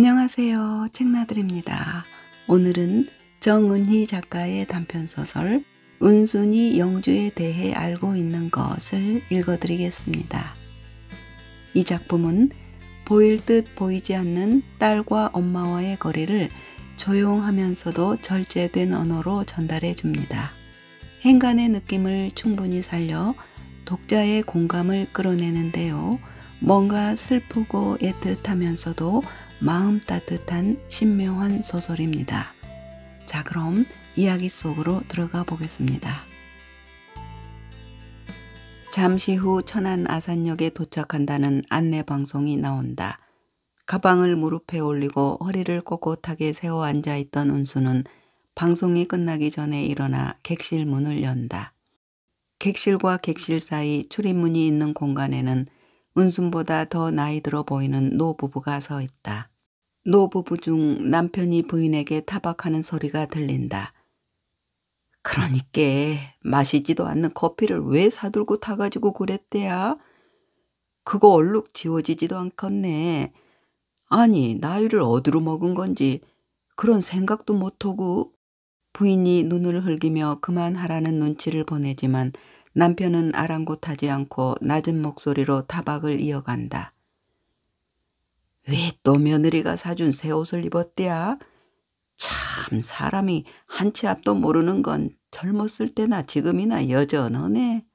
안녕하세요. 책나들입니다. 오늘은 정은희 작가의 단편소설 은순이 영주에 대해 알고 있는 것을 읽어드리겠습니다. 이 작품은 보일 듯 보이지 않는 딸과 엄마와의 거리를 조용하면서도 절제된 언어로 전달해 줍니다. 행간의 느낌을 충분히 살려 독자의 공감을 끌어내는데요. 뭔가 슬프고 애틋하면서도 마음 따뜻한 신묘한 소설입니다. 자, 그럼 이야기 속으로 들어가 보겠습니다. 잠시 후 천안 아산역에 도착한다는 안내 방송이 나온다. 가방을 무릎에 올리고 허리를 꼿꼿하게 세워 앉아 있던 운수는 방송이 끝나기 전에 일어나 객실 문을 연다. 객실과 객실 사이 출입문이 있는 공간에는 은순보다 더 나이 들어 보이는 노부부가 서 있다. 노부부 중 남편이 부인에게 타박하는 소리가 들린다. 그러니께 마시지도 않는 커피를 왜 사들고 타가지고 그랬대야? 그거 얼룩 지워지지도 않겠네. 아니 나이를 어디로 먹은 건지 그런 생각도 못하고 부인이 눈을 흘기며 그만하라는 눈치를 보내지만 남편은 아랑곳하지 않고 낮은 목소리로 타박을 이어간다. 왜 또 며느리가 사준 새 옷을 입었대야? 참 사람이 한치 앞도 모르는 건 젊었을 때나 지금이나 여전하네.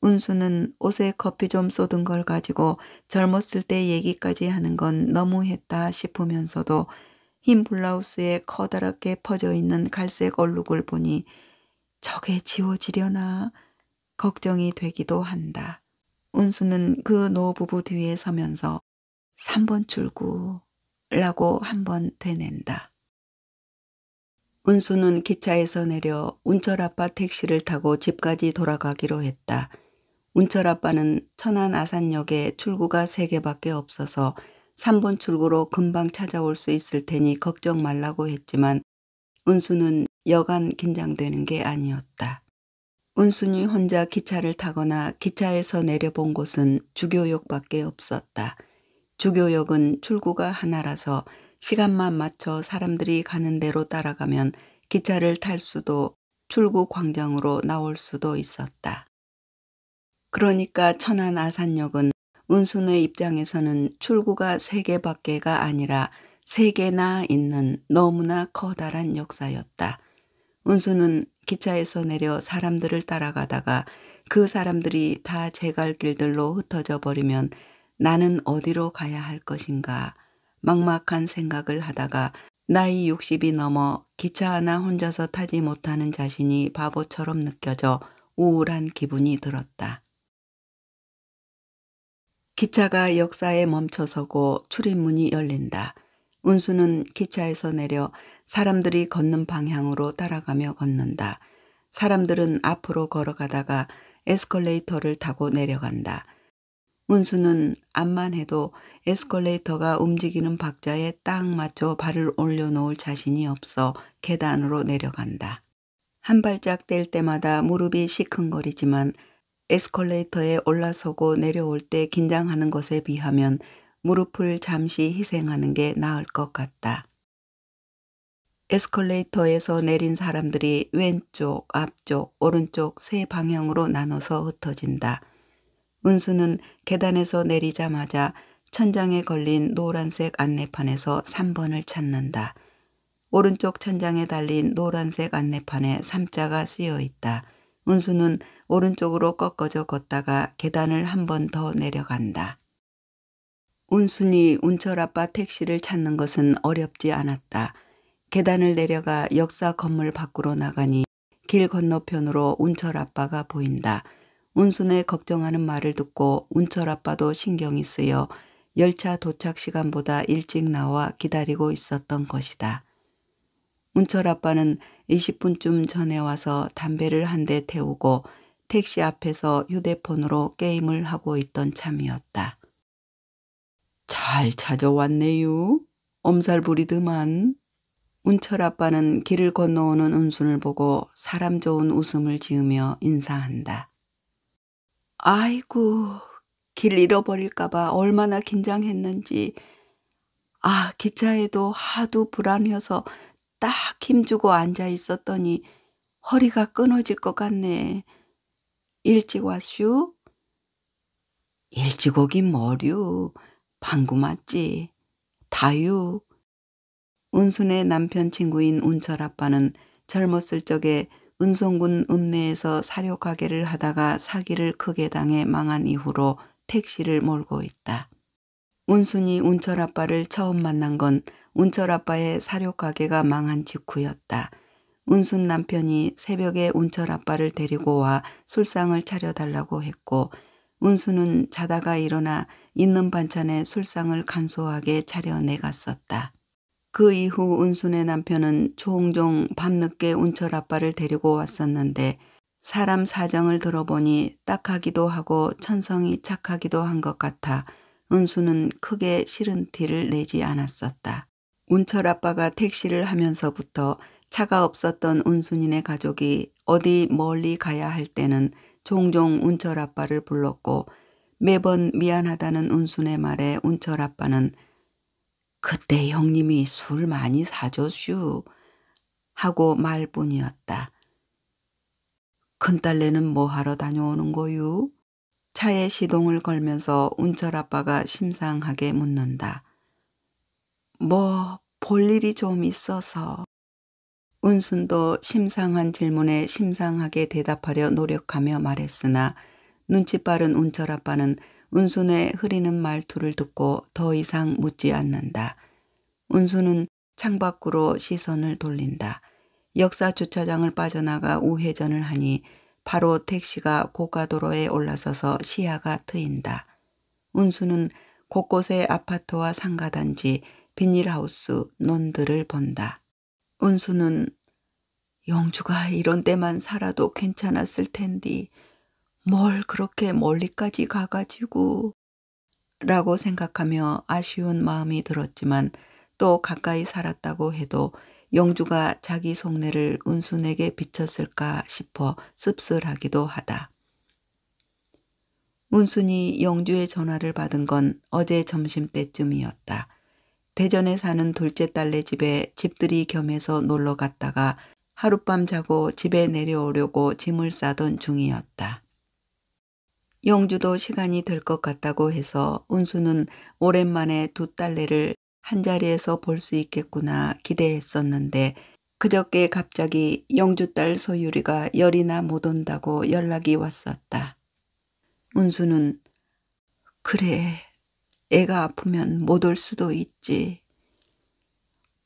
운수는 옷에 커피 좀 쏟은 걸 가지고 젊었을 때 얘기까지 하는 건 너무했다 싶으면서도 흰 블라우스에 커다랗게 퍼져 있는 갈색 얼룩을 보니 적에 지워지려나 걱정이 되기도 한다. 운수는 그 노부부 뒤에 서면서 3번 출구라고 한 번 되낸다. 운수는 기차에서 내려 운철 아빠 택시를 타고 집까지 돌아가기로 했다. 운철 아빠는 천안 아산역에 출구가 3개밖에 없어서 3번 출구로 금방 찾아올 수 있을 테니 걱정 말라고 했지만 운수는 여간 긴장되는 게 아니었다. 운순이 혼자 기차를 타거나 기차에서 내려본 곳은 주교역밖에 없었다. 주교역은 출구가 하나라서 시간만 맞춰 사람들이 가는 대로 따라가면 기차를 탈 수도 출구 광장으로 나올 수도 있었다. 그러니까 천안 아산역은 운순의 입장에서는 출구가 세 개밖에가 아니라 세 개나 있는 너무나 커다란 역사였다. 운수는 기차에서 내려 사람들을 따라가다가 그 사람들이 다 제 갈 길들로 흩어져 버리면 나는 어디로 가야 할 것인가 막막한 생각을 하다가 나이 60이 넘어 기차 하나 혼자서 타지 못하는 자신이 바보처럼 느껴져 우울한 기분이 들었다. 기차가 역사에 멈춰서고 출입문이 열린다. 운수는 기차에서 내려 사람들이 걷는 방향으로 따라가며 걷는다. 사람들은 앞으로 걸어가다가 에스컬레이터를 타고 내려간다. 운수는 암만 해도 에스컬레이터가 움직이는 박자에 딱 맞춰 발을 올려놓을 자신이 없어 계단으로 내려간다. 한 발짝 뗄 때마다 무릎이 시큰거리지만 에스컬레이터에 올라서고 내려올 때 긴장하는 것에 비하면 무릎을 잠시 희생하는 게 나을 것 같다. 에스컬레이터에서 내린 사람들이 왼쪽, 앞쪽, 오른쪽 세 방향으로 나눠서 흩어진다. 운수는 계단에서 내리자마자 천장에 걸린 노란색 안내판에서 3번을 찾는다. 오른쪽 천장에 달린 노란색 안내판에 3자가 쓰여 있다. 운수는 오른쪽으로 꺾어져 걷다가 계단을 한 번 더 내려간다. 운순이 운철 아빠 택시를 찾는 것은 어렵지 않았다. 계단을 내려가 역사 건물 밖으로 나가니 길 건너편으로 운철 아빠가 보인다. 운순의 걱정하는 말을 듣고 운철 아빠도 신경이 쓰여 열차 도착 시간보다 일찍 나와 기다리고 있었던 것이다. 운철 아빠는 20분쯤 전에 와서 담배를 한 대 태우고 택시 앞에서 휴대폰으로 게임을 하고 있던 참이었다. 잘 찾아왔네요. 엄살 부리더만. 운철 아빠는 길을 건너오는 은순을 보고 사람 좋은 웃음을 지으며 인사한다. 아이고, 길 잃어버릴까봐 얼마나 긴장했는지. 아, 기차에도 하도 불안해서 딱 힘주고 앉아 있었더니 허리가 끊어질 것 같네. 일찍 왔슈? 일찍 오긴 머류. 방구 맞지? 다유. 운순의 남편 친구인 운철 아빠는 젊었을 적에 은송군 읍내에서 사료 가게를 하다가 사기를 크게 당해 망한 이후로 택시를 몰고 있다. 운순이 운철 아빠를 처음 만난 건 운철 아빠의 사료 가게가 망한 직후였다. 운순 남편이 새벽에 운철 아빠를 데리고 와 술상을 차려달라고 했고 운순은 자다가 일어나 있는 반찬에 술상을 간소하게 차려내갔었다. 그 이후 운순의 남편은 종종 밤늦게 운철 아빠를 데리고 왔었는데 사람 사정을 들어보니 딱하기도 하고 천성이 착하기도 한 것 같아 은수는 크게 싫은 티를 내지 않았었다. 운철 아빠가 택시를 하면서부터 차가 없었던 운순인의 가족이 어디 멀리 가야 할 때는 종종 운철 아빠를 불렀고 매번 미안하다는 운순의 말에 운철 아빠는 그때 형님이 술 많이 사줬슈 하고 말뿐이었다. 큰딸네는 뭐하러 다녀오는 거유? 차에 시동을 걸면서 운철 아빠가 심상하게 묻는다. 뭐 볼 일이 좀 있어서. 운순도 심상한 질문에 심상하게 대답하려 노력하며 말했으나 눈치 빠른 운철 아빠는 운순의 흐리는 말투를 듣고 더 이상 묻지 않는다. 운순은 창밖으로 시선을 돌린다. 역사 주차장을 빠져나가 우회전을 하니 바로 택시가 고가도로에 올라서서 시야가 트인다. 운수는 곳곳의 아파트와 상가단지, 비닐하우스, 논들을 본다. 운수는 영주가 이런 때만 살아도 괜찮았을 텐디 뭘 그렇게 멀리까지 가가지고 라고 생각하며 아쉬운 마음이 들었지만 또 가까이 살았다고 해도 영주가 자기 속내를 운순에게 비쳤을까 싶어 씁쓸하기도 하다. 운순이 영주의 전화를 받은 건 어제 점심때쯤이었다. 대전에 사는 둘째 딸네 집에 집들이 겸해서 놀러 갔다가 하룻밤 자고 집에 내려오려고 짐을 싸던 중이었다. 영주도 시간이 될 것 같다고 해서 운수는 오랜만에 두 딸내를 한자리에서 볼 수 있겠구나 기대했었는데 그저께 갑자기 영주 딸 소유리가 열이나 못 온다고 연락이 왔었다. 운수는 그래 애가 아프면 못 올 수도 있지.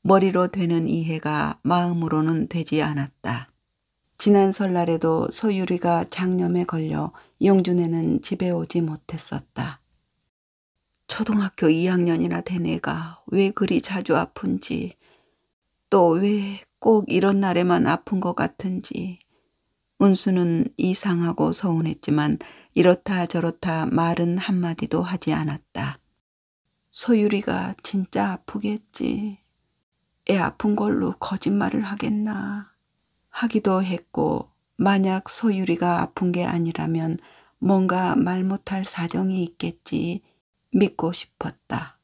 머리로 되는 이해가 마음으로는 되지 않았다. 지난 설날에도 소유리가 장염에 걸려 영준에는 집에 오지 못했었다. 초등학교 2학년이나 된 애가 왜 그리 자주 아픈지 또 왜 꼭 이런 날에만 아픈 것 같은지 운수는 이상하고 서운했지만 이렇다 저렇다 말은 한마디도 하지 않았다. 소유리가 진짜 아프겠지. 애 아픈 걸로 거짓말을 하겠나. 하기도 했고 만약 소율이가 아픈 게 아니라면 뭔가 말 못할 사정이 있겠지 믿고 싶었다.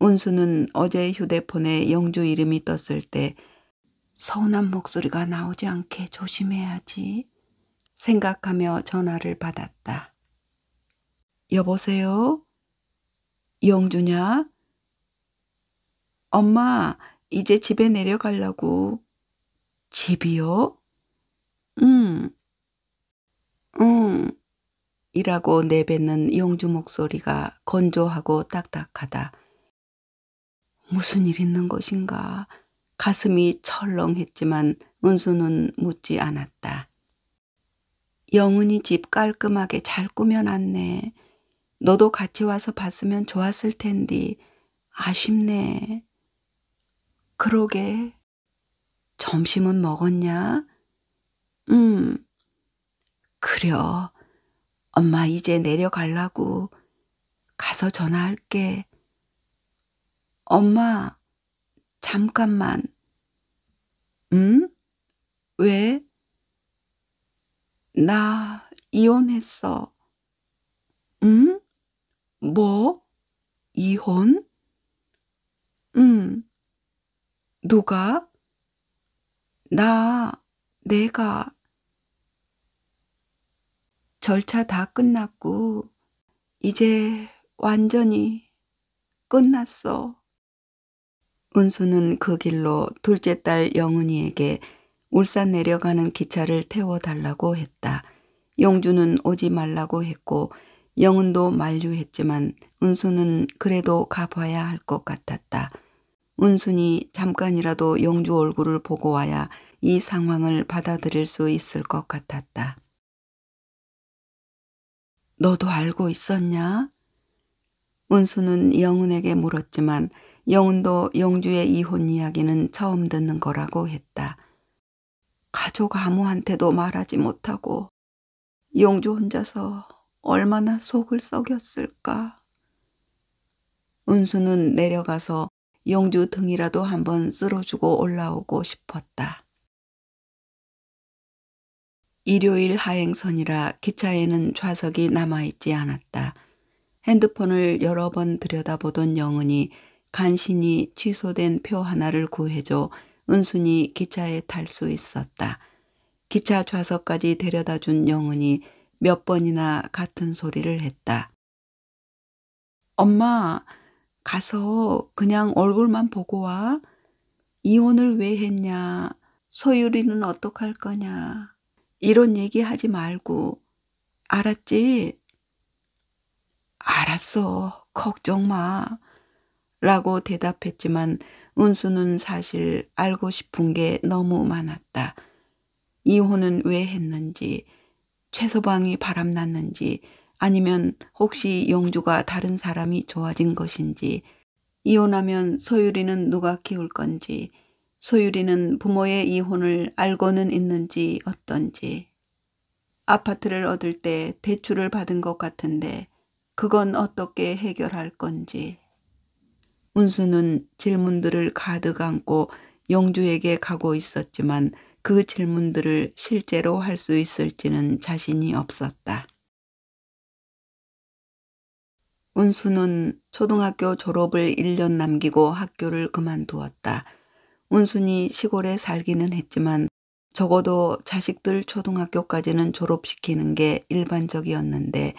운수는 어제 휴대폰에 영주 이름이 떴을 때 서운한 목소리가 나오지 않게 조심해야지 생각하며 전화를 받았다. 여보세요? 영주냐? 엄마, 이제 집에 내려가려고. 집이요? 응, 응. 이라고 내뱉는 영주 목소리가 건조하고 딱딱하다. 무슨 일 있는 것인가? 가슴이 철렁했지만 은수는 묻지 않았다. 영은이 집 깔끔하게 잘 꾸며놨네. 너도 같이 와서 봤으면 좋았을 텐디. 아쉽네. 그러게. 점심은 먹었냐? 음, 그려. 엄마 이제 내려갈라고. 가서 전화할게. 엄마, 잠깐만. 응? 음? 왜? 나 이혼했어. 응? 음? 뭐? 이혼? 응. 음. 누가? 나, 내가. 절차 다 끝났고, 이제 완전히 끝났어. 은수는 그 길로 둘째 딸 영은이에게 울산 내려가는 기차를 태워달라고 했다. 영주는 오지 말라고 했고 영은도 만류했지만 은수는 그래도 가봐야 할 것 같았다. 은순이 잠깐이라도 영주 얼굴을 보고 와야 이 상황을 받아들일 수 있을 것 같았다. 너도 알고 있었냐? 운수는 영은에게 물었지만 영은도 영주의 이혼 이야기는 처음 듣는 거라고 했다. 가족 아무한테도 말하지 못하고 영주 혼자서 얼마나 속을 썩였을까. 운수는 내려가서 용주 등이라도 한번 쓸어주고 올라오고 싶었다. 일요일 하행선이라 기차에는 좌석이 남아있지 않았다. 핸드폰을 여러 번 들여다보던 영은이 간신히 취소된 표 하나를 구해줘 은순히 기차에 탈 수 있었다. 기차 좌석까지 데려다 준 영은이 몇 번이나 같은 소리를 했다. 엄마, 가서 그냥 얼굴만 보고 와. 이혼을 왜 했냐. 소율이는 어떡할 거냐. 이런 얘기 하지 말고. 알았지? 알았어. 걱정 마. 라고 대답했지만 은수는 사실 알고 싶은 게 너무 많았다. 이혼은 왜 했는지, 최소방이 바람났는지, 아니면 혹시 영주가 다른 사람이 좋아진 것인지, 이혼하면 소율이는 누가 키울 건지, 소율이는 부모의 이혼을 알고는 있는지 어떤지, 아파트를 얻을 때 대출을 받은 것 같은데 그건 어떻게 해결할 건지. 운수는 질문들을 가득 안고 영주에게 가고 있었지만 그 질문들을 실제로 할 수 있을지는 자신이 없었다. 운수는 초등학교 졸업을 1년 남기고 학교를 그만두었다. 운순이 시골에 살기는 했지만 적어도 자식들 초등학교까지는 졸업시키는 게 일반적이었는데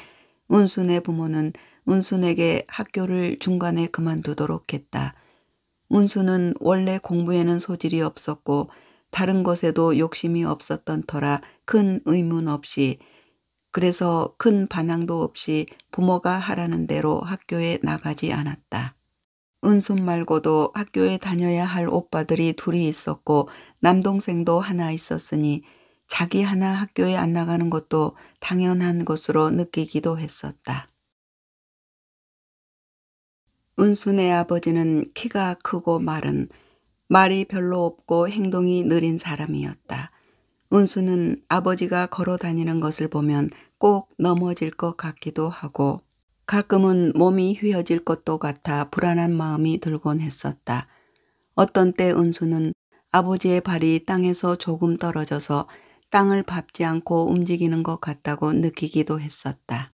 운순의 부모는 운순에게 학교를 중간에 그만두도록 했다. 운순은 원래 공부에는 소질이 없었고 다른 것에도 욕심이 없었던 터라 큰 의문 없이 그래서 큰 반항도 없이 부모가 하라는 대로 학교에 나가지 않았다. 은순 말고도 학교에 다녀야 할 오빠들이 둘이 있었고 남동생도 하나 있었으니 자기 하나 학교에 안 나가는 것도 당연한 것으로 느끼기도 했었다. 은순의 아버지는 키가 크고 마른 말이 별로 없고 행동이 느린 사람이었다. 은수는 아버지가 걸어 다니는 것을 보면 꼭 넘어질 것 같기도 하고 가끔은 몸이 휘어질 것도 같아 불안한 마음이 들곤 했었다. 어떤 때 은수는 아버지의 발이 땅에서 조금 떨어져서 땅을 밟지 않고 움직이는 것 같다고 느끼기도 했었다.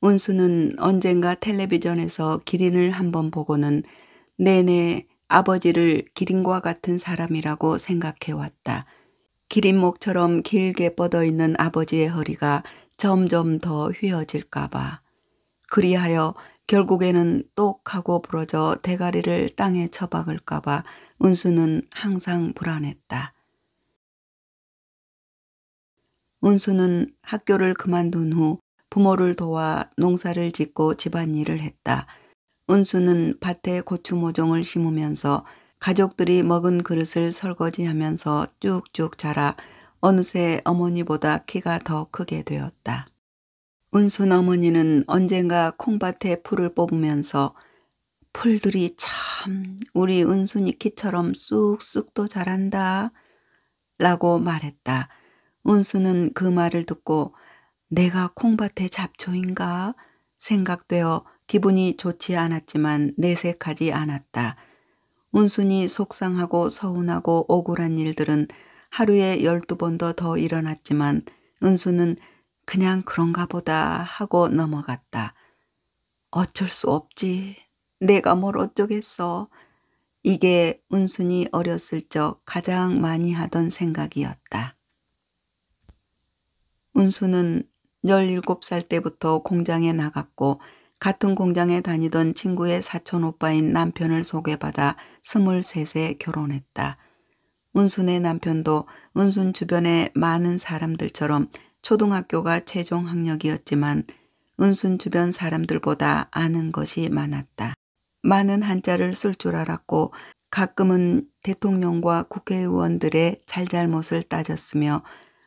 운수는 언젠가 텔레비전에서 기린을 한번 보고는 내내 아버지를 기린과 같은 사람이라고 생각해왔다. 기린목처럼 길게 뻗어 있는 아버지의 허리가 점점 더 휘어질까봐 그리하여 결국에는 똑하고 부러져 대가리를 땅에 처박을까봐 은수는 항상 불안했다. 은수는 학교를 그만둔 후 부모를 도와 농사를 짓고 집안일을 했다. 은수는 밭에 고추 모종을 심으면서 가족들이 먹은 그릇을 설거지하면서 쭉쭉 자라 어느새 어머니보다 키가 더 크게 되었다. 은순 어머니는 언젠가 콩밭에 풀을 뽑으면서 풀들이 참 우리 은순이 키처럼 쑥쑥도 자란다 라고 말했다. 은순은 그 말을 듣고 내가 콩밭의 잡초인가 생각되어 기분이 좋지 않았지만 내색하지 않았다. 운순이 속상하고 서운하고 억울한 일들은 하루에 열두 번도 더 일어났지만 은수는 그냥 그런가 보다 하고 넘어갔다. 어쩔 수 없지. 내가 뭘 어쩌겠어. 이게 은순이 어렸을 적 가장 많이 하던 생각이었다. 은수는 17살 때부터 공장에 나갔고 같은 공장에 다니던 친구의 사촌 오빠인 남편을 소개받아 23세 결혼했다. 은순의 남편도 은순 주변의 많은 사람들처럼 초등학교가 최종 학력이었지만 은순 주변 사람들보다 아는 것이 많았다. 많은 한자를 쓸 줄 알았고 가끔은 대통령과 국회의원들의 잘잘못을 따졌으며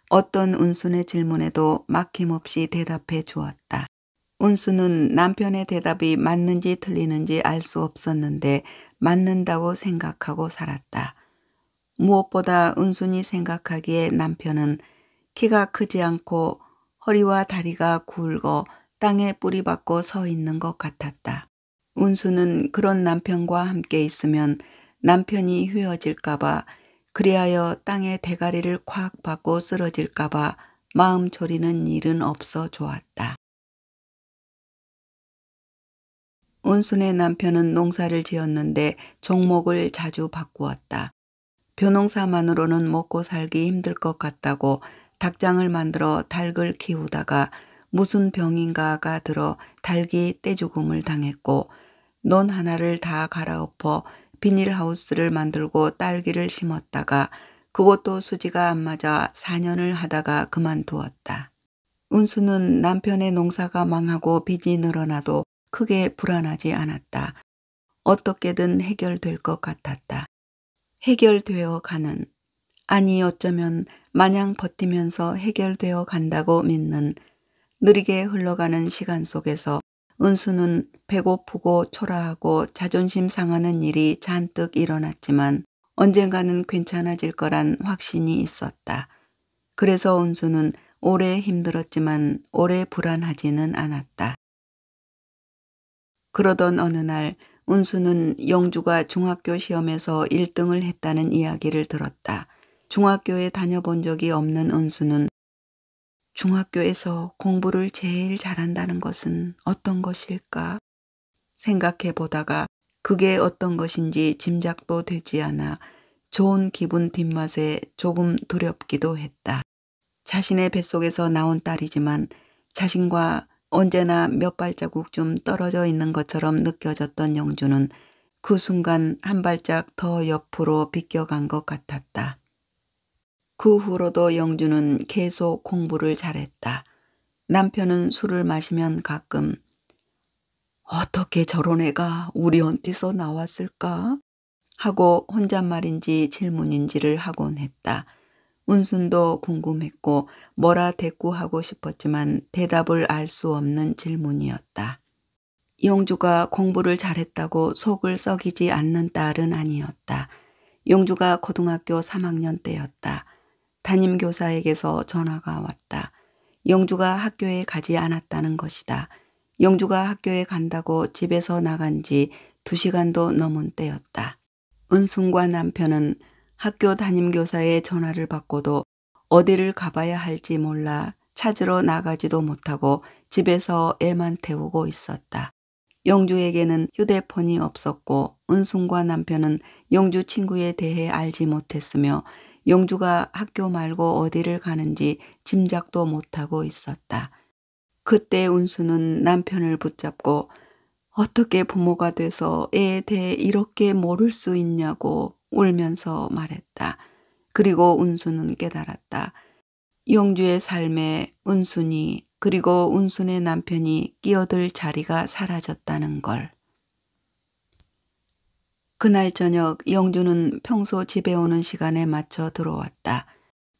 어떤 은순의 질문에도 막힘없이 대답해 주었다. 운수는 남편의 대답이 맞는지 틀리는지 알 수 없었는데 맞는다고 생각하고 살았다. 무엇보다 은순이 생각하기에 남편은 키가 크지 않고 허리와 다리가 굵어 땅에 뿌리박고 서 있는 것 같았다. 운수는 그런 남편과 함께 있으면 남편이 휘어질까봐 그리하여 땅에 대가리를 콱 박고 쓰러질까봐 마음 졸이는 일은 없어 좋았다. 운순의 남편은 농사를 지었는데 종목을 자주 바꾸었다. 벼농사만으로는 먹고 살기 힘들 것 같다고 닭장을 만들어 닭을 키우다가 무슨 병인가가 들어 닭이 떼죽음을 당했고 논 하나를 다 갈아엎어 비닐하우스를 만들고 딸기를 심었다가 그것도 수지가 안 맞아 4년을 하다가 그만두었다. 운수는 남편의 농사가 망하고 빚이 늘어나도 크게 불안하지 않았다. 어떻게든 해결될 것 같았다. 해결되어 가는, 아니 어쩌면 마냥 버티면서 해결되어 간다고 믿는 느리게 흘러가는 시간 속에서 은수는 배고프고 초라하고 자존심 상하는 일이 잔뜩 일어났지만 언젠가는 괜찮아질 거란 확신이 있었다. 그래서 은수는 오래 힘들었지만 오래 불안하지는 않았다. 그러던 어느 날 운수는 영주가 중학교 시험에서 1등을 했다는 이야기를 들었다. 중학교에 다녀본 적이 없는 운수는 중학교에서 공부를 제일 잘한다는 것은 어떤 것일까? 생각해 보다가 그게 어떤 것인지 짐작도 되지 않아 좋은 기분 뒷맛에 조금 두렵기도 했다. 자신의 뱃속에서 나온 딸이지만 자신과 언제나 몇 발자국 좀 떨어져 있는 것처럼 느껴졌던 영주는 그 순간 한 발짝 더 옆으로 비껴간 것 같았다. 그 후로도 영주는 계속 공부를 잘했다. 남편은 술을 마시면 가끔 어떻게 저런 애가 우리 언티서 나왔을까? 하고 혼잣말인지 질문인지를 하곤 했다. 은순도 궁금했고 뭐라 대꾸하고 싶었지만 대답을 알 수 없는 질문이었다. 용주가 공부를 잘했다고 속을 썩이지 않는 딸은 아니었다. 용주가 고등학교 3학년 때였다. 담임교사에게서 전화가 왔다. 영주가 학교에 가지 않았다는 것이다. 영주가 학교에 간다고 집에서 나간 지 2시간도 넘은 때였다. 은순과 남편은 학교 담임교사의 전화를 받고도 어디를 가봐야 할지 몰라 찾으러 나가지도 못하고 집에서 애만 태우고 있었다. 영주에게는 휴대폰이 없었고 은순과 남편은 영주 친구에 대해 알지 못했으며 영주가 학교 말고 어디를 가는지 짐작도 못하고 있었다. 그때 은수는 남편을 붙잡고 어떻게 부모가 돼서 애에 대해 이렇게 모를 수 있냐고 울면서 말했다. 그리고 운수는 깨달았다. 영주의 삶에 운순이 그리고 운순의 남편이 끼어들 자리가 사라졌다는 걸. 그날 저녁 영주는 평소 집에 오는 시간에 맞춰 들어왔다.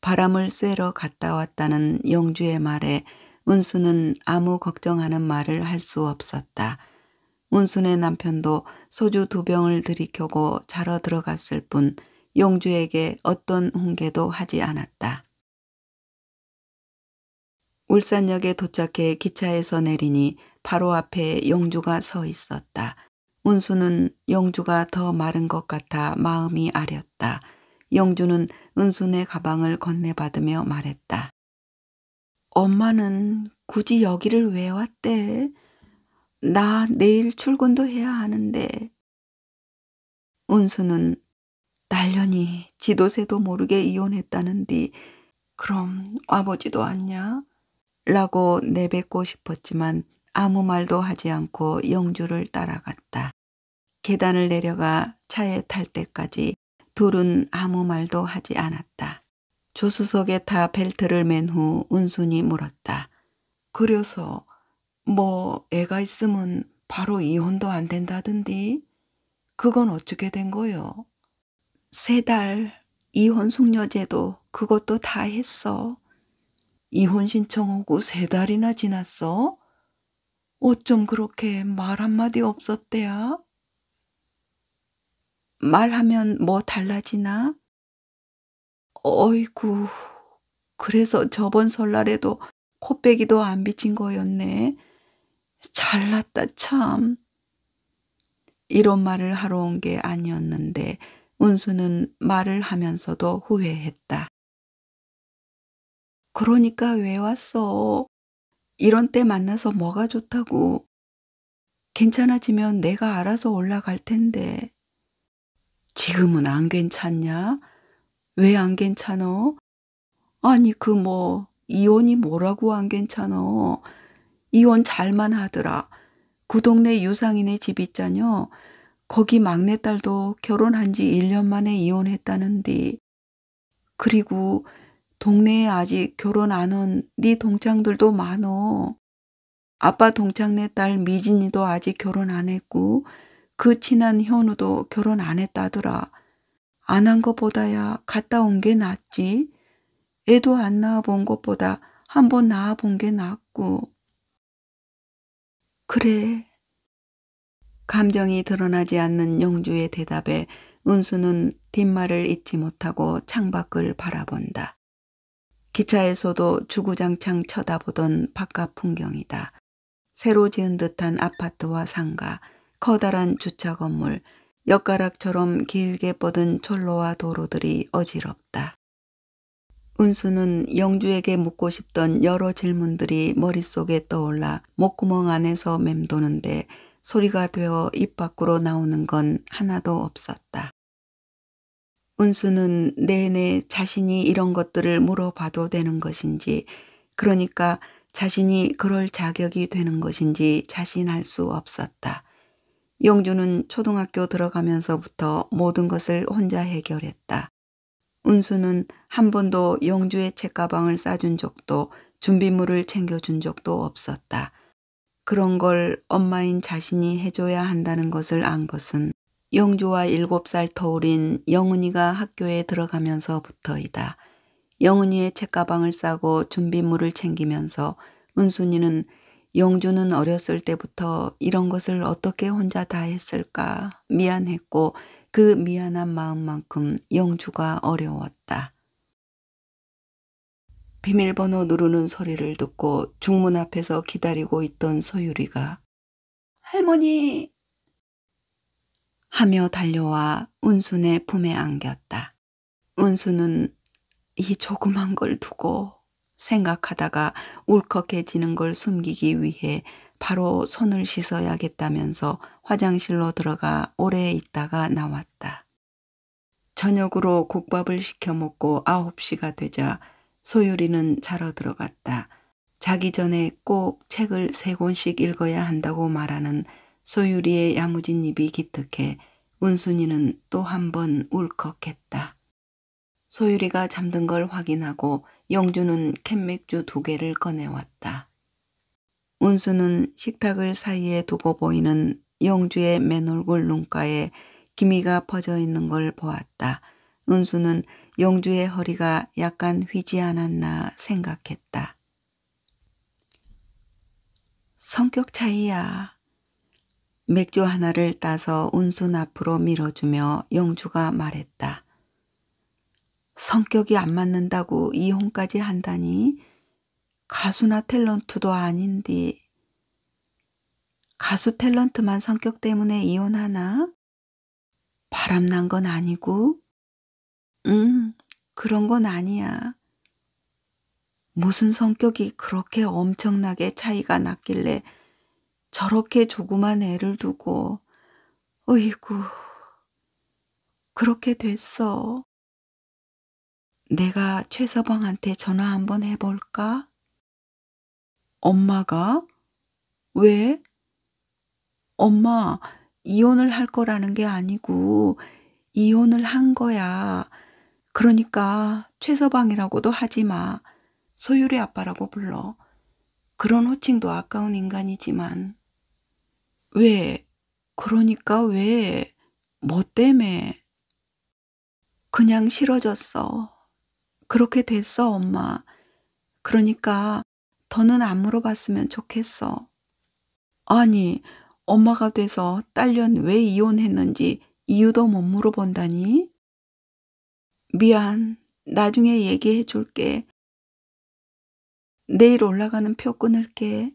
바람을 쐬러 갔다 왔다는 영주의 말에 은수는 아무 걱정하는 말을 할 수 없었다. 운순의 남편도 소주 두 병을 들이켜고 자러 들어갔을 뿐 용주에게 어떤 훈계도 하지 않았다. 울산역에 도착해 기차에서 내리니 바로 앞에 용주가 서 있었다. 운수는 용주가 더 마른 것 같아 마음이 아렸다. 영주는 은순의 가방을 건네받으며 말했다. 엄마는 굳이 여기를 왜 왔대? 나 내일 출근도 해야 하는데. 은수는날련히 지도새도 모르게 이혼했다는 뒤 그럼 아버지도 왔냐? 라고 내뱉고 싶었지만 아무 말도 하지 않고 영주를 따라갔다. 계단을 내려가 차에 탈 때까지 둘은 아무 말도 하지 않았다. 조수석에 타 벨트를 맨 후은순이 물었다. 그려서 뭐 애가 있으면 바로 이혼도 안 된다던디. 그건 어떻게 된 거요? 세 달 이혼 숙려제도 그것도 다 했어. 이혼 신청 하고세 달이나 지났어? 어쩜 그렇게 말 한마디 없었대야? 말하면 뭐 달라지나? 어이구, 그래서 저번 설날에도 코빼기도 안 비친 거였네. 잘났다 참. 이런 말을 하러 온 게 아니었는데 운수는 말을 하면서도 후회했다. 그러니까 왜 왔어? 이런 때 만나서 뭐가 좋다고. 괜찮아지면 내가 알아서 올라갈 텐데. 지금은 안 괜찮냐? 왜 안 괜찮어? 아니, 그 뭐, 이혼이 뭐라고 안 괜찮어? 이혼 잘만 하더라. 그 동네 유상인의 집있자뇨 거기 막내딸도 결혼한 지 1년 만에 이혼했다는데 그리고 동네에 아직 결혼 안 온 네 동창들도 많어. 아빠 동창네 딸 미진이도 아직 결혼 안 했고 그 친한 현우도 결혼 안 했다더라. 안 한 것보다야 갔다 온 게 낫지. 애도 안 낳아본 것보다 한번 낳아본 게 낫고. 그래. 감정이 드러나지 않는 영주의 대답에 은수는 뒷말을 잊지 못하고 창밖을 바라본다. 기차에서도 주구장창 쳐다보던 바깥 풍경이다. 새로 지은 듯한 아파트와 상가, 커다란 주차 건물, 엿가락처럼 길게 뻗은 철로와 도로들이 어지럽다. 은수는 영주에게 묻고 싶던 여러 질문들이 머릿속에 떠올라 목구멍 안에서 맴도는데 소리가 되어 입 밖으로 나오는 건 하나도 없었다. 은수는 내내 자신이 이런 것들을 물어봐도 되는 것인지, 그러니까 자신이 그럴 자격이 되는 것인지 자신할 수 없었다. 영주는 초등학교 들어가면서부터 모든 것을 혼자 해결했다. 은수는한 번도 영주의 책가방을 싸준 적도 준비물을 챙겨준 적도 없었다. 그런 걸 엄마인 자신이 해줘야 한다는 것을 안 것은 영주와 일곱 살 터울인 영은이가 학교에 들어가면서부터이다. 영은이의 책가방을 싸고 준비물을 챙기면서 은순이는 영주는 어렸을 때부터 이런 것을 어떻게 혼자 다 했을까 미안했고 그 미안한 마음만큼 영주가 어려웠다. 비밀번호 누르는 소리를 듣고 중문 앞에서 기다리고 있던 소유리가 할머니 하며 달려와 운순의 품에 안겼다. 운순은 이 조그만 걸 두고 생각하다가 울컥해지는 걸 숨기기 위해 바로 손을 씻어야겠다면서 화장실로 들어가 오래 있다가 나왔다. 저녁으로 국밥을 시켜 먹고 9시가 되자 소율이는 자러 들어갔다. 자기 전에 꼭 책을 세 권씩 읽어야 한다고 말하는 소율이의 야무진 입이 기특해 운순이는 또 한 번 울컥했다. 소율이가 잠든 걸 확인하고 영주는 캔맥주 두 개를 꺼내왔다. 운수는 식탁을 사이에 두고 보이는 영주의 맨얼굴 눈가에 기미가 퍼져 있는 걸 보았다. 은수는 영주의 허리가 약간 휘지 않았나 생각했다. 성격 차이야. 맥주 하나를 따서 운순 앞으로 밀어주며 영주가 말했다. 성격이 안 맞는다고 이혼까지 한다니 가수나 탤런트도 아닌디. 가수 탤런트만 성격 때문에 이혼하나? 바람난 건 아니고? 응, 그런 건 아니야. 무슨 성격이 그렇게 엄청나게 차이가 났길래 저렇게 조그만 애를 두고, 어이구, 그렇게 됐어. 내가 최서방한테 전화 한번 해볼까? 엄마가 왜? 엄마, 이혼을 할 거라는 게 아니고 이혼을 한 거야. 그러니까 최서방이라고도 하지 마. 소율의 아빠라고 불러. 그런 호칭도 아까운 인간이지만. 왜? 그러니까 왜? 뭐 때문에? 그냥 싫어졌어. 그렇게 됐어, 엄마. 그러니까 더는 안 물어봤으면 좋겠어. 아니, 엄마가 돼서 딸년 왜 이혼했는지 이유도 못 물어본다니? 미안, 나중에 얘기해 줄게. 내일 올라가는 표 끊을게.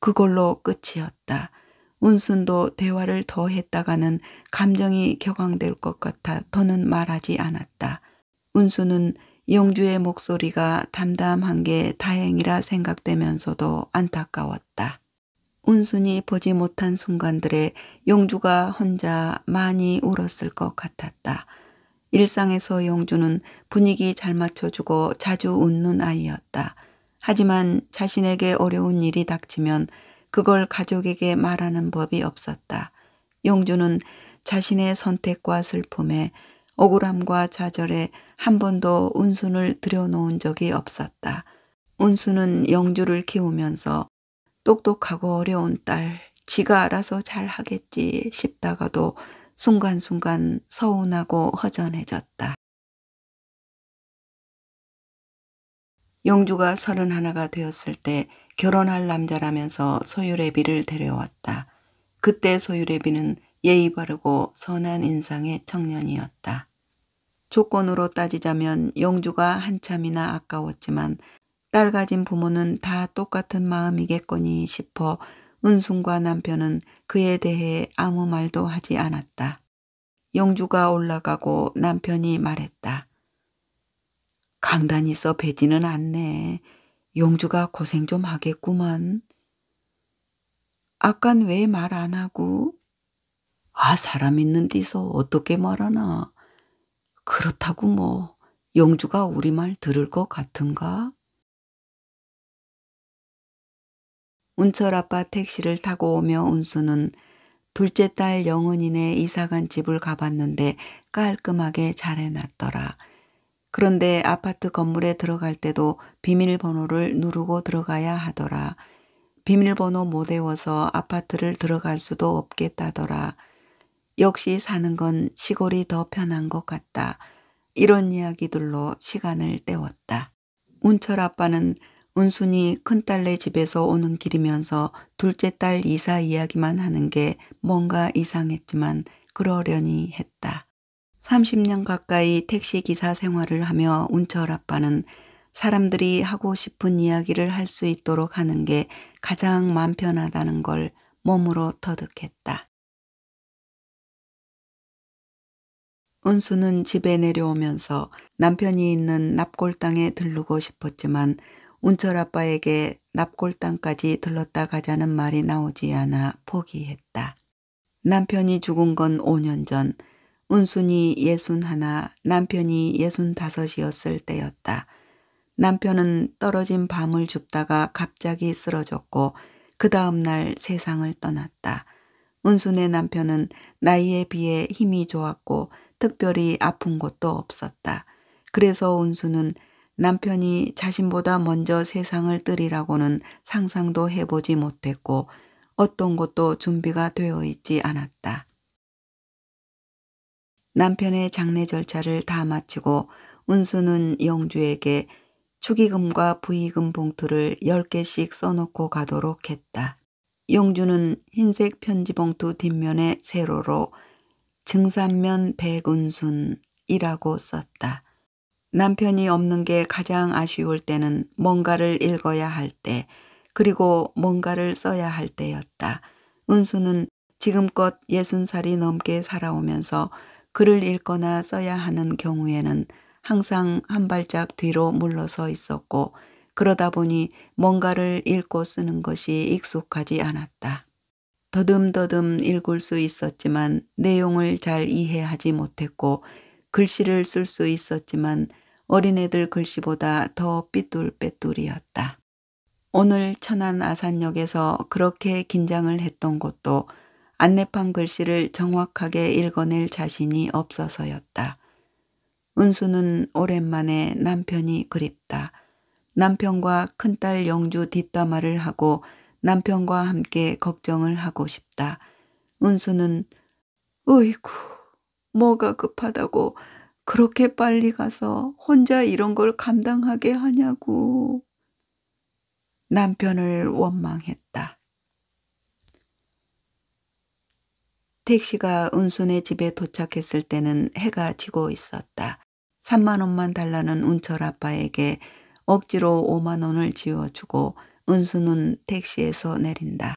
그걸로 끝이었다. 운순도 대화를 더 했다가는 감정이 격앙될 것 같아 더는 말하지 않았다. 운순은 용주의 목소리가 담담한 게 다행이라 생각되면서도 안타까웠다. 운순이 보지 못한 순간들에 용주가 혼자 많이 울었을 것 같았다. 일상에서 용주는 분위기 잘 맞춰주고 자주 웃는 아이였다. 하지만 자신에게 어려운 일이 닥치면 그걸 가족에게 말하는 법이 없었다. 용주는 자신의 선택과 슬픔에 억울함과 좌절에 한 번도 운순을 들여놓은 적이 없었다. 운순은 영주를 키우면서 똑똑하고 어려운 딸, 지가 알아서 잘 하겠지 싶다가도 순간순간 서운하고 허전해졌다. 영주가 서른 하나가 되었을 때 결혼할 남자라면서 소유레비를 데려왔다. 그때 소유레비는 예의 바르고 선한 인상의 청년이었다. 조건으로 따지자면 영주가 한참이나 아까웠지만 딸 가진 부모는 다 똑같은 마음이겠거니 싶어 은순과 남편은 그에 대해 아무 말도 하지 않았다. 영주가 올라가고 남편이 말했다. 강단 있어 배지는 않네. 용주가 고생 좀 하겠구만. 아깐 왜 말 안 하고? 아, 사람 있는 데서 어떻게 말하나? 그렇다고 뭐 영주가 우리 말 들을 것 같은가? 운철 아빠 택시를 타고 오며 운수는 둘째 딸 영은이네 이사간 집을 가봤는데 깔끔하게 잘 해놨더라. 그런데 아파트 건물에 들어갈 때도 비밀번호를 누르고 들어가야 하더라. 비밀번호 못 외워서 아파트를 들어갈 수도 없겠다더라. 역시 사는 건 시골이 더 편한 것 같다. 이런 이야기들로 시간을 때웠다. 운철 아빠는 운순이 큰딸네 집에서 오는 길이면서 둘째 딸 이사 이야기만 하는 게 뭔가 이상했지만 그러려니 했다. 30년 가까이 택시기사 생활을 하며 운철 아빠는 사람들이 하고 싶은 이야기를 할 수 있도록 하는 게 가장 마음 편하다는 걸 몸으로 터득했다. 은수는 집에 내려오면서 남편이 있는 납골당에 들르고 싶었지만 운철 아빠에게 납골당까지 들렀다 가자는 말이 나오지 않아 포기했다. 남편이 죽은 건 5년 전, 운순이 예순 하나, 남편이 예순 다섯이었을 때였다. 남편은 떨어진 밤을 줍다가 갑자기 쓰러졌고 그 다음날 세상을 떠났다. 운순의 남편은 나이에 비해 힘이 좋았고 특별히 아픈 곳도 없었다. 그래서 운수는 남편이 자신보다 먼저 세상을 뜨리라고는 상상도 해보지 못했고 어떤 것도 준비가 되어 있지 않았다. 남편의 장례 절차를 다 마치고 운수는 영주에게 축의금과 부의금 봉투를 10개씩 써놓고 가도록 했다. 영주는 흰색 편지 봉투 뒷면에 세로로 증산면 백운순이라고 썼다. 남편이 없는 게 가장 아쉬울 때는 뭔가를 읽어야 할 때, 그리고 뭔가를 써야 할 때였다. 은수는 지금껏 60살이 넘게 살아오면서 글을 읽거나 써야 하는 경우에는 항상 한 발짝 뒤로 물러서 있었고, 그러다 보니 뭔가를 읽고 쓰는 것이 익숙하지 않았다. 더듬더듬 읽을 수 있었지만 내용을 잘 이해하지 못했고 글씨를 쓸 수 있었지만 어린애들 글씨보다 더 삐뚤빼뚤이었다. 오늘 천안 아산역에서 그렇게 긴장을 했던 것도 안내판 글씨를 정확하게 읽어낼 자신이 없어서였다. 은수는 오랜만에 남편이 그립다. 남편과 큰딸 영주 뒷담화를 하고 남편과 함께 걱정을 하고 싶다. 은수는 으이구 뭐가 급하다고 그렇게 빨리 가서 혼자 이런 걸 감당하게 하냐고 남편을 원망했다. 택시가 은순의 집에 도착했을 때는 해가 지고 있었다. 3만 원만 달라는 운철 아빠에게 억지로 5만 원을 지어주고 은수는 택시에서 내린다.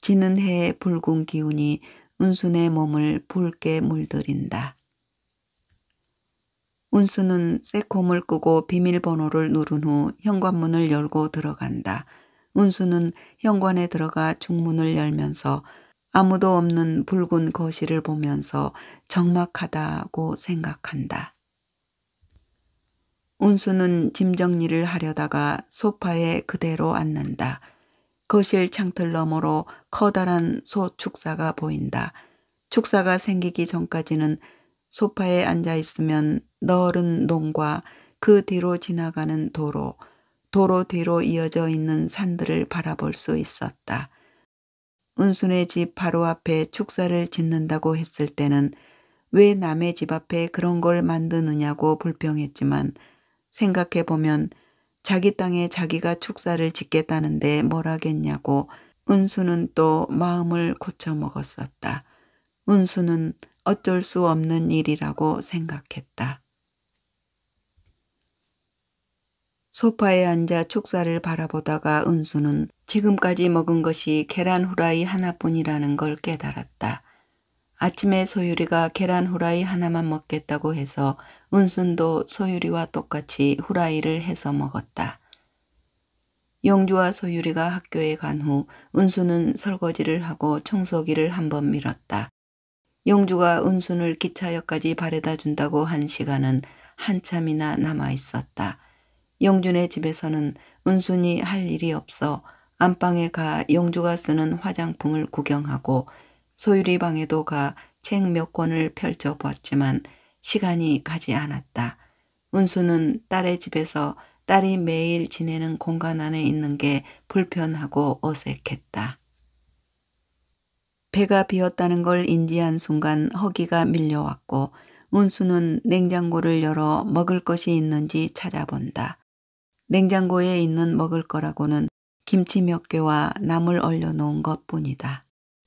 지는 해의 붉은 기운이 은순의 몸을 붉게 물들인다. 운수는 새콤을 끄고 비밀번호를 누른 후 현관문을 열고 들어간다. 운수는 현관에 들어가 중문을 열면서 아무도 없는 붉은 거실을 보면서 적막하다고 생각한다. 운수는 짐 정리를 하려다가 소파에 그대로 앉는다. 거실 창틀 너머로 커다란 소 축사가 보인다. 축사가 생기기 전까지는 소파에 앉아 있으면 너은 농과 그 뒤로 지나가는 도로, 도로 뒤로 이어져 있는 산들을 바라볼 수 있었다. 은순의 집 바로 앞에 축사를 짓는다고 했을 때는 왜 남의 집 앞에 그런 걸 만드느냐고 불평했지만 생각해 보면 자기 땅에 자기가 축사를 짓겠다는데 뭘 하겠냐고 은수는 또 마음을 고쳐 먹었었다. 은수는 어쩔 수 없는 일이라고 생각했다. 소파에 앉아 축사를 바라보다가 은수는 지금까지 먹은 것이 계란 후라이 하나뿐이라는 걸 깨달았다. 아침에 소율이가 계란 후라이 하나만 먹겠다고 해서 은순도 소유리와 똑같이 후라이를 해서 먹었다. 영주와 소유리가 학교에 간 후은순은 설거지를 하고 청소기를 한 번 밀었다. 영주가 은순을 기차역까지 바래다 준다고 한 시간은 한참이나 남아 있었다. 영준의 집에서는 은순이 할 일이 없어 안방에 가 영주가 쓰는 화장품을 구경하고 소유리 방에도 가 책 몇 권을 펼쳐보았지만 시간이 가지 않았다. 운수는 딸의 집에서 딸이 매일 지내는 공간 안에 있는 게 불편하고 어색했다. 배가 비었다는 걸 인지한 순간 허기가 밀려왔고 운수는 냉장고를 열어 먹을 것이 있는지 찾아본다. 냉장고에 있는 먹을 거라고는 김치 몇 개와 나물 얼려놓은 것뿐이다.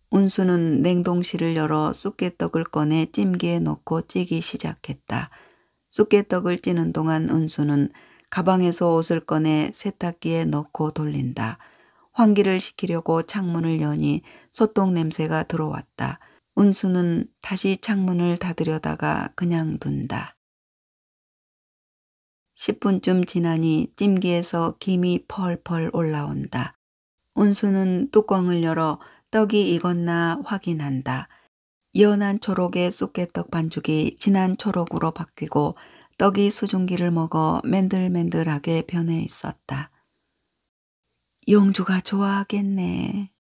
운수는 냉동실을 열어 쑥개떡을 꺼내 찜기에 넣고 찌기 시작했다. 쑥개떡을 찌는 동안 운수는 가방에서 옷을 꺼내 세탁기에 넣고 돌린다. 환기를 시키려고 창문을 여니 소똥 냄새가 들어왔다. 운수는 다시 창문을 닫으려다가 그냥 둔다. 10분쯤 지나니 찜기에서 김이 펄펄 올라온다. 운수는 뚜껑을 열어 떡이 익었나 확인한다. 연한 초록의 쑥개떡 반죽이 진한 초록으로 바뀌고 떡이 수증기를 먹어 맨들맨들하게 변해 있었다. 용주가 좋아하겠네.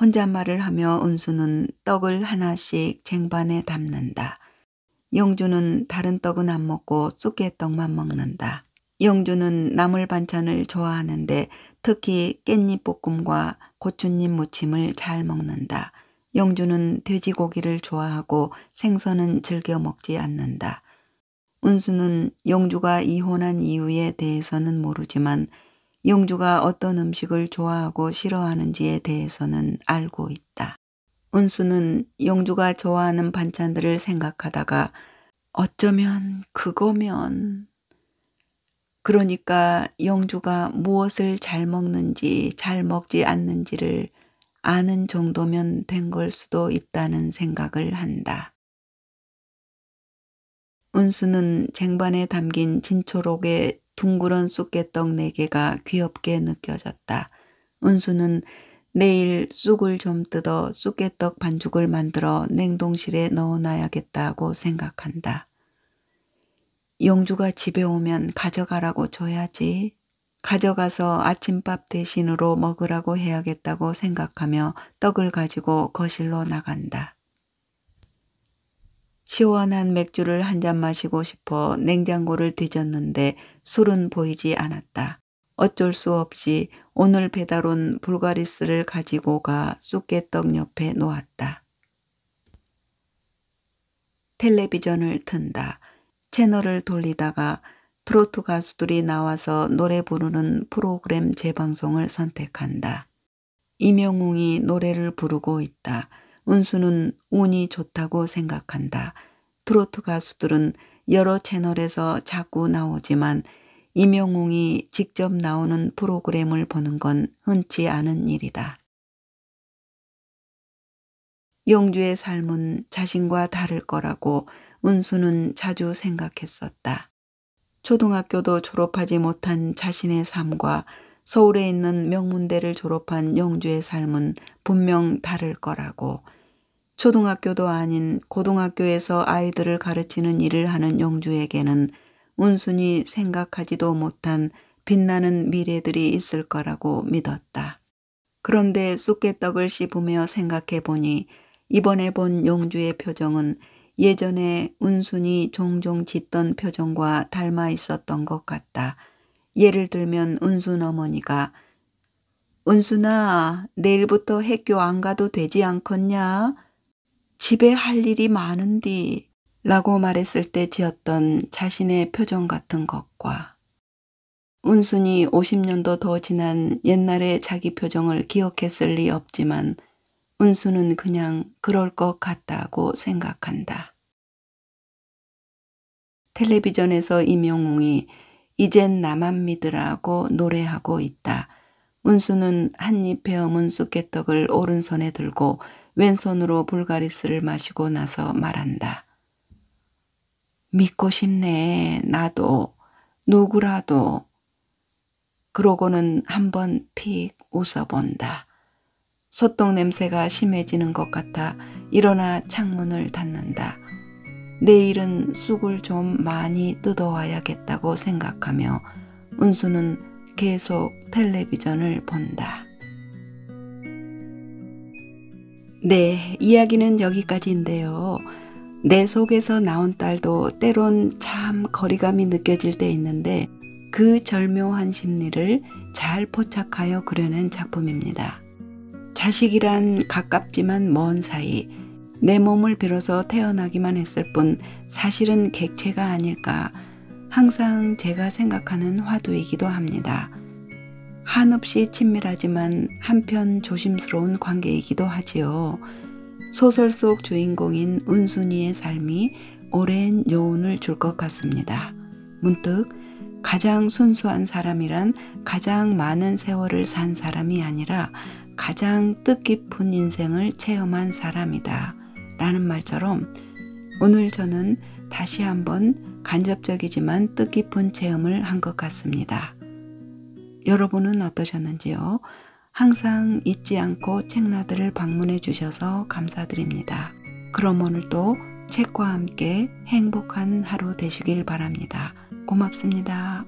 혼잣말을 하며 은수는 떡을 하나씩 쟁반에 담는다. 용주는 다른 떡은 안 먹고 쑥개떡만 먹는다. 영주는 나물 반찬을 좋아하는데 특히 깻잎 볶음과 고추잎 무침을 잘 먹는다. 영주는 돼지고기를 좋아하고 생선은 즐겨 먹지 않는다. 운수는 영주가 이혼한 이유에 대해서는 모르지만 영주가 어떤 음식을 좋아하고 싫어하는지에 대해서는 알고 있다. 운수는 영주가 좋아하는 반찬들을 생각하다가 어쩌면 그거면 그러니까 영주가 무엇을 잘 먹는지 잘 먹지 않는지를 아는 정도면 된 걸 수도 있다는 생각을 한다. 은수는 쟁반에 담긴 진초록의 둥그런 쑥개떡 네 개가 귀엽게 느껴졌다. 은수는 내일 쑥을 좀 뜯어 쑥개떡 반죽을 만들어 냉동실에 넣어놔야겠다고 생각한다. 영주가 집에 오면 가져가라고 줘야지. 가져가서 아침밥 대신으로 먹으라고 해야겠다고 생각하며 떡을 가지고 거실로 나간다. 시원한 맥주를 한 잔 마시고 싶어 냉장고를 뒤졌는데 술은 보이지 않았다. 어쩔 수 없이 오늘 배달 온 불가리스를 가지고 가 쑥개떡 옆에 놓았다. 텔레비전을 튼다. 채널을 돌리다가 트로트 가수들이 나와서 노래 부르는 프로그램 재방송을 선택한다. 이명웅이 노래를 부르고 있다. 운수는 운이 좋다고 생각한다. 트로트 가수들은 여러 채널에서 자꾸 나오지만 이명웅이 직접 나오는 프로그램을 보는 건 흔치 않은 일이다. 용주의 삶은 자신과 다를 거라고 은수는 자주 생각했었다. 초등학교도 졸업하지 못한 자신의 삶과 서울에 있는 명문대를 졸업한 영주의 삶은 분명 다를 거라고 초등학교도 아닌 고등학교에서 아이들을 가르치는 일을 하는 영주에게는 운순이 생각하지도 못한 빛나는 미래들이 있을 거라고 믿었다. 그런데 쑥개떡을 씹으며 생각해 보니 이번에 본 영주의 표정은 예전에 은순이 종종 짓던 표정과 닮아 있었던 것 같다. 예를 들면 은순 어머니가 은순아 내일부터 학교 안 가도 되지 않겠냐? 집에 할 일이 많은디 라고 말했을 때 지었던 자신의 표정 같은 것과 은순이 50년도 더 지난 옛날의 자기 표정을 기억했을 리 없지만 은수는 그냥 그럴 것 같다고 생각한다. 텔레비전에서 임영웅이 이젠 나만 믿으라고 노래하고 있다. 은수는 한입 베어문 쑥개떡을 오른손에 들고 왼손으로 불가리스를 마시고 나서 말한다. 믿고 싶네. 나도. 누구라도. 그러고는 한번 픽 웃어본다. 소똥 냄새가 심해지는 것 같아 일어나 창문을 닫는다. 내일은 쑥을 좀 많이 뜯어와야겠다고 생각하며 은수는 계속 텔레비전을 본다. 네, 이야기는 여기까지인데요. 내 속에서 나온 딸도 때론 참 거리감이 느껴질 때 있는데 그 절묘한 심리를 잘 포착하여 그려낸 작품입니다. 자식이란 가깝지만 먼 사이 내 몸을 빌어서 태어나기만 했을 뿐 사실은 객체가 아닐까 항상 제가 생각하는 화두이기도 합니다. 한없이 친밀하지만 한편 조심스러운 관계이기도 하지요. 소설 속 주인공인 은순이의 삶이 오랜 여운을 줄 것 같습니다. 문득 가장 순수한 사람이란 가장 많은 세월을 산 사람이 아니라 가장 뜻깊은 인생을 체험한 사람이다. 라는 말처럼 오늘 저는 다시 한번 간접적이지만 뜻깊은 체험을 한 것 같습니다. 여러분은 어떠셨는지요? 항상 잊지 않고 책나들을 방문해 주셔서 감사드립니다. 그럼 오늘도 책과 함께 행복한 하루 되시길 바랍니다. 고맙습니다.